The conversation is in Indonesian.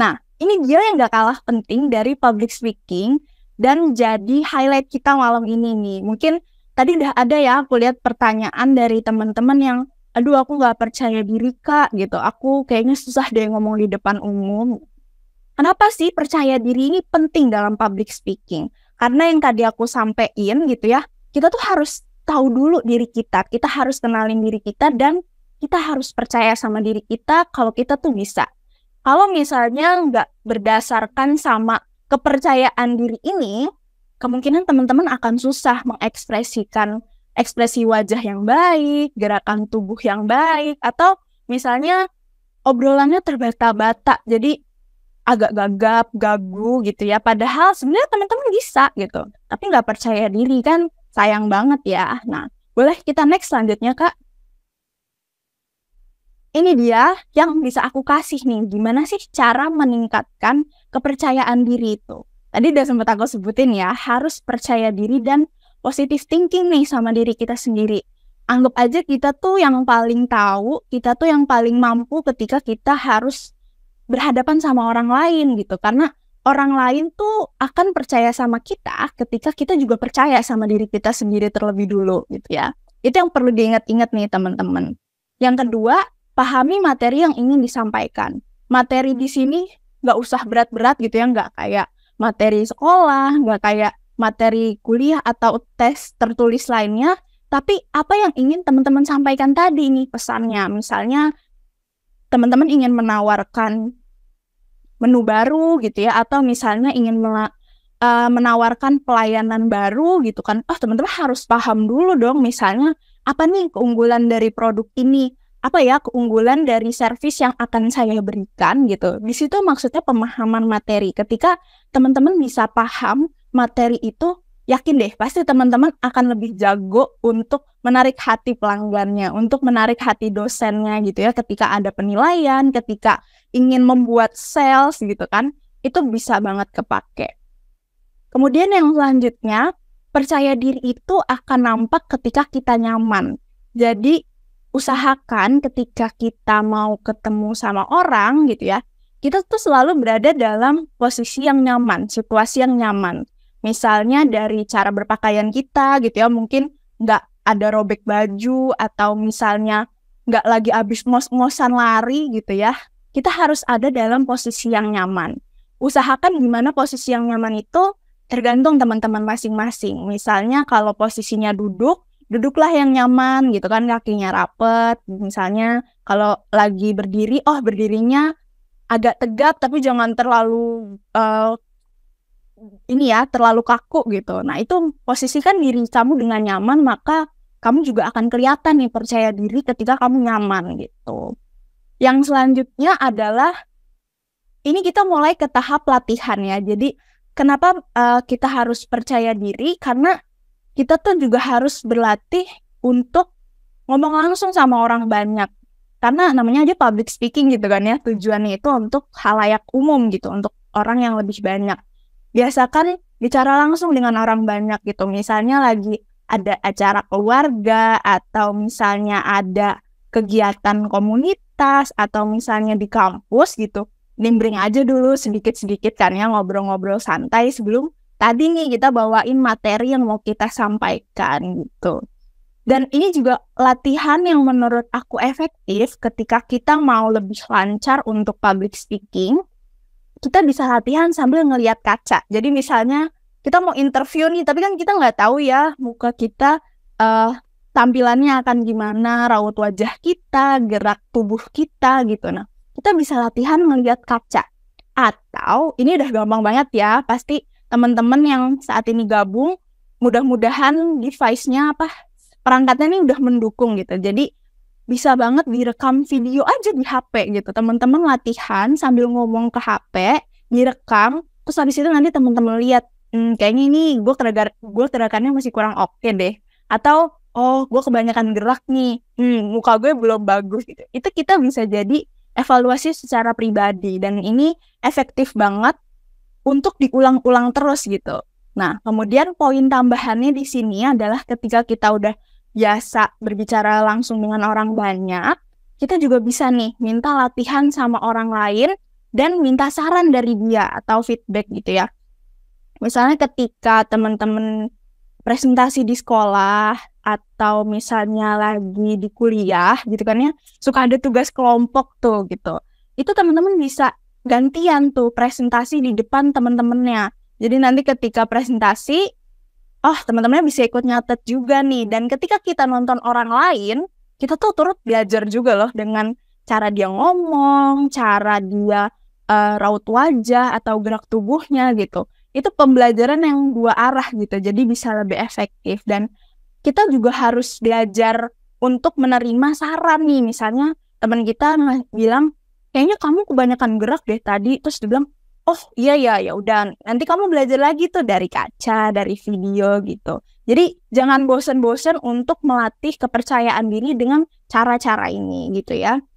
Nah, ini dia yang gak kalah penting dari public speaking dan jadi highlight kita malam ini nih. Mungkin tadi udah ada ya aku lihat pertanyaan dari teman-teman yang aduh aku nggak percaya diri kak gitu aku kayaknya susah deh ngomong di depan umum kenapa sih percaya diri ini penting dalam public speaking karena yang tadi aku sampein gitu ya kita tuh harus tahu dulu diri kita kita harus kenalin diri kita dan kita harus percaya sama diri kita kalau kita tuh bisa kalau misalnya nggak berdasarkan sama kepercayaan diri ini, kemungkinan teman-teman akan susah mengekspresikan ekspresi wajah yang baik, gerakan tubuh yang baik, atau misalnya obrolannya terbata-bata, jadi agak gagap, gagu gitu ya. Padahal sebenarnya teman-teman bisa gitu, tapi nggak percaya diri kan sayang banget ya. Nah, boleh kita next selanjutnya kak? ini dia yang bisa aku kasih nih. Gimana sih cara meningkatkan kepercayaan diri itu? Tadi udah sempat aku sebutin ya, harus percaya diri dan positive thinking nih sama diri kita sendiri. Anggap aja kita tuh yang paling tahu, kita tuh yang paling mampu ketika kita harus berhadapan sama orang lain gitu. Karena orang lain tuh akan percaya sama kita ketika kita juga percaya sama diri kita sendiri terlebih dulu gitu ya. Itu yang perlu diingat-ingat nih teman-teman. Yang kedua, pahami materi yang ingin disampaikan. Materi di sini nggak usah berat-berat gitu ya, nggak kayak materi sekolah, nggak kayak materi kuliah atau tes tertulis lainnya, tapi apa yang ingin teman-teman sampaikan tadi nih pesannya. Misalnya teman-teman ingin menawarkan menu baru gitu ya, atau misalnya ingin eh, menawarkan pelayanan baru gitu kan. Oh, teman-teman harus paham dulu dong misalnya apa nih keunggulan dari produk ini? apa ya keunggulan dari servis yang akan saya berikan gitu. Di situ maksudnya pemahaman materi. Ketika teman-teman bisa paham materi itu, yakin deh pasti teman-teman akan lebih jago untuk menarik hati pelanggannya, untuk menarik hati dosennya gitu ya ketika ada penilaian, ketika ingin membuat sales gitu kan. Itu bisa banget kepake. Kemudian yang selanjutnya, percaya diri itu akan nampak ketika kita nyaman. Jadi usahakan ketika kita mau ketemu sama orang gitu ya, kita tuh selalu berada dalam posisi yang nyaman, situasi yang nyaman. Misalnya dari cara berpakaian kita gitu ya, mungkin nggak ada robek baju atau misalnya nggak lagi habis ngos-ngosan lari gitu ya. Kita harus ada dalam posisi yang nyaman. Usahakan gimana posisi yang nyaman itu tergantung teman-teman masing-masing. Misalnya kalau posisinya duduk, duduklah yang nyaman gitu kan kakinya rapet misalnya kalau lagi berdiri oh berdirinya agak tegap tapi jangan terlalu uh, ini ya terlalu kaku gitu nah itu posisikan diri kamu dengan nyaman maka kamu juga akan kelihatan nih percaya diri ketika kamu nyaman gitu yang selanjutnya adalah ini kita mulai ke tahap latihan ya jadi kenapa uh, kita harus percaya diri karena kita tuh juga harus berlatih untuk ngomong langsung sama orang banyak karena namanya aja public speaking gitu kan ya tujuannya itu untuk halayak umum gitu untuk orang yang lebih banyak biasakan bicara langsung dengan orang banyak gitu misalnya lagi ada acara keluarga atau misalnya ada kegiatan komunitas atau misalnya di kampus gitu nimbring aja dulu sedikit-sedikit kan ya ngobrol-ngobrol santai sebelum tadi nih kita bawain materi yang mau kita sampaikan gitu. Dan ini juga latihan yang menurut aku efektif ketika kita mau lebih lancar untuk public speaking. Kita bisa latihan sambil ngelihat kaca. Jadi misalnya kita mau interview nih, tapi kan kita nggak tahu ya muka kita uh, tampilannya akan gimana, raut wajah kita, gerak tubuh kita gitu. Nah, kita bisa latihan ngelihat kaca. Atau ini udah gampang banget ya, pasti teman-teman yang saat ini gabung mudah-mudahan device-nya apa perangkatnya ini udah mendukung gitu. Jadi bisa banget direkam video aja di HP gitu. Teman-teman latihan sambil ngomong ke HP, direkam, terus habis itu nanti teman-teman lihat, hmm, kayaknya ini gue teragar, gue gerakannya masih kurang oke okay deh. Atau oh gue kebanyakan gerak nih, hmm, muka gue belum bagus gitu. Itu kita bisa jadi evaluasi secara pribadi dan ini efektif banget untuk diulang-ulang terus gitu. Nah, kemudian poin tambahannya di sini adalah ketika kita udah biasa berbicara langsung dengan orang banyak, kita juga bisa nih minta latihan sama orang lain dan minta saran dari dia atau feedback gitu ya. Misalnya ketika teman-teman presentasi di sekolah atau misalnya lagi di kuliah gitu kan ya, suka ada tugas kelompok tuh gitu. Itu teman-teman bisa gantian tuh presentasi di depan temen-temennya. Jadi nanti ketika presentasi, oh teman-temannya bisa ikut nyatet juga nih. Dan ketika kita nonton orang lain, kita tuh turut belajar juga loh dengan cara dia ngomong, cara dia uh, raut wajah atau gerak tubuhnya gitu. Itu pembelajaran yang dua arah gitu. Jadi bisa lebih efektif dan kita juga harus belajar untuk menerima saran nih. Misalnya teman kita bilang, kayaknya kamu kebanyakan gerak deh tadi terus dia bilang oh iya ya ya udah nanti kamu belajar lagi tuh dari kaca dari video gitu jadi jangan bosen-bosen untuk melatih kepercayaan diri dengan cara-cara ini gitu ya